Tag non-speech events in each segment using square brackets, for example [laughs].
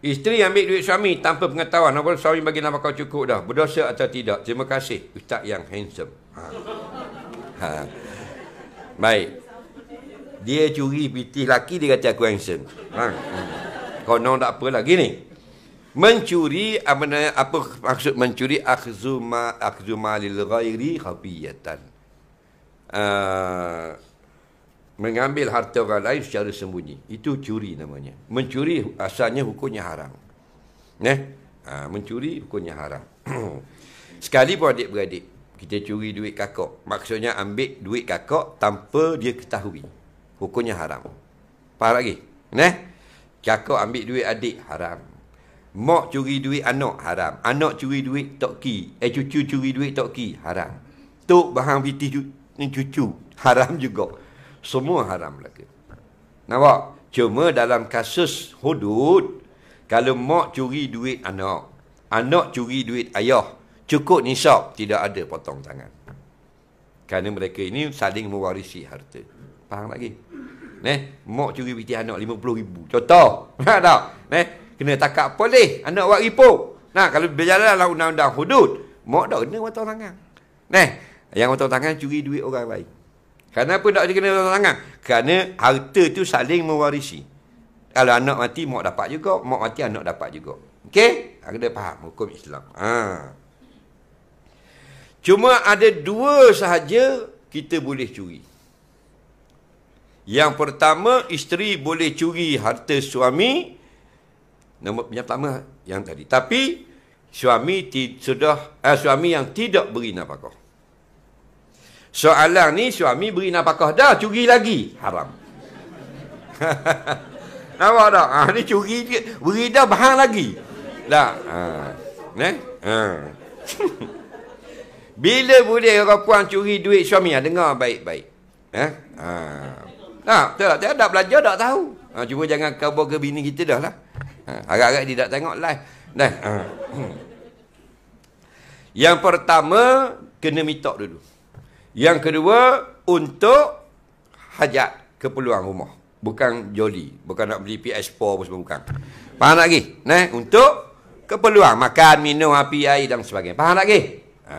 Isteri ambil duit suami tanpa pengetahuan. Apa suami bagi nama kau cukup dah. Berdosa atau tidak. Terima kasih. Ustaz yang handsome. Ha. Ha. Baik. Dia curi piti laki dia kata aku handsome. Ha. Konon tak lagi Gini. Mencuri apa, apa maksud mencuri akhzuma akhzuma lil ghairi khafiyatan. Ha mengambil harta orang lain secara sembunyi. Itu curi namanya. Mencuri asalnya hukumnya haram. Neh, ha, mencuri hukumnya haram. [clears throat] Sekali pun adik-beradik, kita curi duit kakak. Maksudnya ambil duit kakak tanpa dia ketahui. Hukumnya haram. Faham lagi? Neh, kakak ambil duit adik, haram. Mak curi duit anak, haram. Anak curi duit tok ki. Eh, cucu curi duit tok ki, haram. Tok bahang piti cucu, [laughs] haram juga semua haram lagi. Nampak? Cuma dalam kasus hudud, kalau mak curi duit anak, anak curi duit ayah, cukup nisab, tidak ada potong tangan. Kerana mereka ini saling mewarisi harta. Faham lagi? Neh, mak curi piti anak RM50,000. Contoh. Nak [laughs] tak? Neh, kena takak polis. Anak buat ripo. Nah, kalau berjalan lah undang-undang hudud, mak dah kena potong tangan. Neh, yang potong tangan curi duit orang lain. Kenapa tak dia kena tanda tangan? Kerana harta tu saling mewarisi. Kalau anak mati, mak dapat juga. Mak mati, anak dapat juga. Okey? Aku dah faham hukum Islam. Ha. Cuma ada dua sahaja kita boleh curi. Yang pertama, isteri boleh curi harta suami. Nombor yang pertama, yang tadi. Tapi, suami sudah eh, suami yang tidak beri nafkah. Soalan ni suami beri nafkah dah curi lagi haram. [laughs] Nampak tak? Ha, ni curi je, beri dah bahang lagi. Tak. Lah, ha. Ne? Ha. [laughs] Bila boleh orang puan curi duit suami? Ha, dengar baik-baik. Eh? Ha. Nah, ha, tak, tak, tak belajar tak tahu. Ha, cuba jangan kabur ke bini kita dah lah. Ha, Agak-agak dia tak tengok live. Dah. Ha. Hmm. Yang pertama, kena mitok dulu. Yang kedua untuk hajat keperluan rumah. Bukan joli, bukan nak beli PS4 apa semua bukan. Faham tak lagi? Nah, untuk keperluan makan, minum, api, air dan sebagainya. Faham tak lagi? Ha.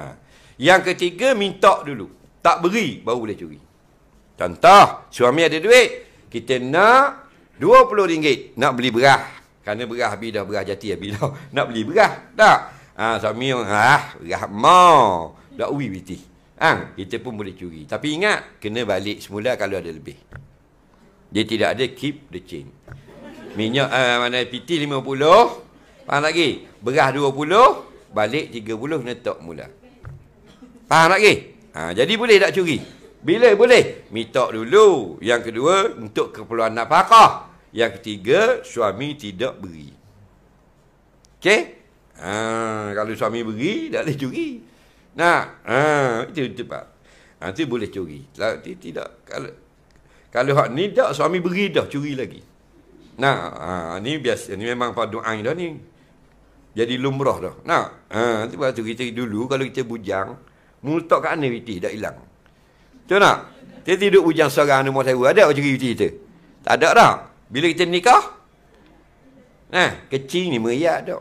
Yang ketiga minta dulu. Tak beri baru boleh curi. Contoh, suami ada duit, kita nak RM20 nak beli berah, Kerana berah habis dah, berah jati habis dah. [laughs] Nak beli berah tak? Ha, suami, ha, ah, beras mau. Tak ui, biti. Ang, kita pun boleh curi. Tapi ingat, kena balik semula kalau ada lebih. Dia tidak ada keep the chain. Minyak uh, mana PT 50, faham lagi? Beras 20, balik 30 netok mula. Faham lagi? Ha, jadi boleh tak curi? Bila boleh? Mitok dulu. Yang kedua, untuk keperluan nak pakah. Yang ketiga, suami tidak beri. Okey? Ha, kalau suami beri, tak boleh curi. Nah, ha, itu itu pak. Ha, itu boleh curi. Lah, tidak, tidak. Kalau kalau hak ni tak suami beri dah curi lagi. Nah, ha, ni biasa ni memang pada doa dah ni. Jadi lumrah dah. Nah, ha, ah, itu pak curi curi dulu kalau kita bujang, multak kat ni witi dah hilang. Tu nak. Dia tidur bujang seorang nama saya ada curi witi kita. Tak ada dah. Bila kita nikah? Nah, kecil ni meriak dah.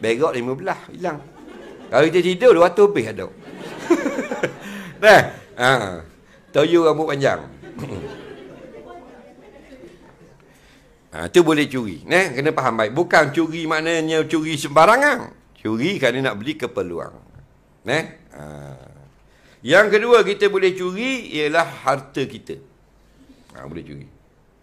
Berak 15 hilang. Kalau kita tidur 200 lebih ada. [laughs] Dah. Ha. Toyu rambut panjang. [coughs] ha, tu boleh curi. Nah, kena faham baik. Bukan curi maknanya curi sembarangan. Curi kerana nak beli keperluan. Nah. Ha. Yang kedua kita boleh curi ialah harta kita. Ha, boleh curi.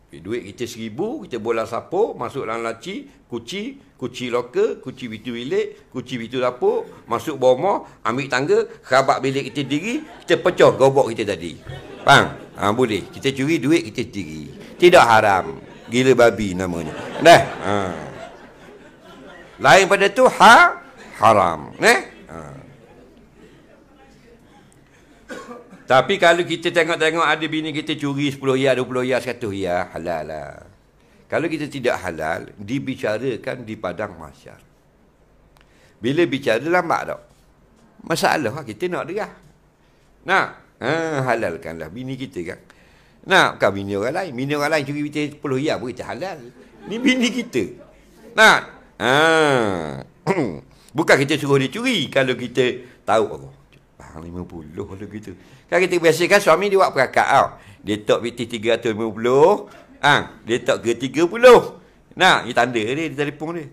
Duit kita seribu, kita bola sapu, masuk dalam laci, kuci, kuci loka, kuci pintu bilik, kuci pintu dapur, masuk bomo, ambil tangga, khabat bilik kita diri, kita pecah gobok kita tadi. Faham? Ha, boleh. Kita curi duit kita sendiri. Tidak haram. Gila babi namanya. Dah? Ha. Lain pada tu, ha? Haram. Eh? Tapi kalau kita tengok-tengok ada bini kita curi 10 hiyar, 20 hiyar, 100 hiyar, halal lah. Kalau kita tidak halal, dibicarakan di padang masyarakat. Bila bicara lambat tak? Masalah lah, kita nak dia. Nak? Ha, halalkanlah bini kita kan. Nak kan bini orang lain? Bini orang lain curi kita 10 hiyar pun kita halal. Ini bini kita. Nak? Ha. [clears throat] Bukan kita suruh dia curi kalau kita tahu Allah. Bang, lima puluh lah gitu. Kan kita biasa kan suami dia buat perakat tau. Dia tak beti tiga ratus lima puluh. Ha, dia tak ke tiga puluh. Nah, dia tanda dia di telefon dia.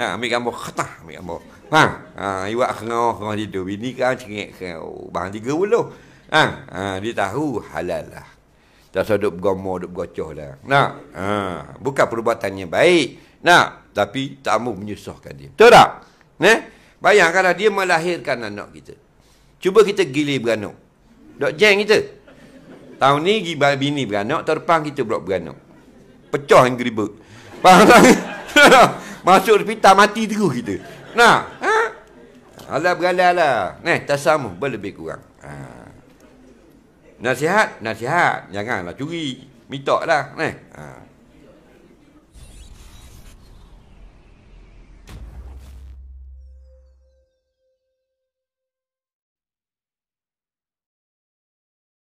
Ha, ambil gambar khatah, ambil gambar. Ha, ha, dia buat kengah, kengah tidur. Bini kan cengik kengah. Bang, tiga puluh. Ha, ha, dia tahu halal lah. Tak usah duduk bergomor, duduk bergocoh lah. Nak? Ha, bukan perbuatannya baik. Nak? Tapi tak mau menyusahkan dia. Betul tak? Ne? Bayangkanlah dia melahirkan anak kita. Cuba kita gili beranok. Dok jeng kita. Tahun ni gi bini beranok, tahun depan kita pula beranok. Pecah yang geribut. Faham tak? [laughs] Masuk hospital mati terus kita. Nah, ha? Alah beralah lah. Nah, tasamu berlebih kurang. Ha. Nasihat, nasihat. Janganlah curi. Minta lah. Nah. Ha.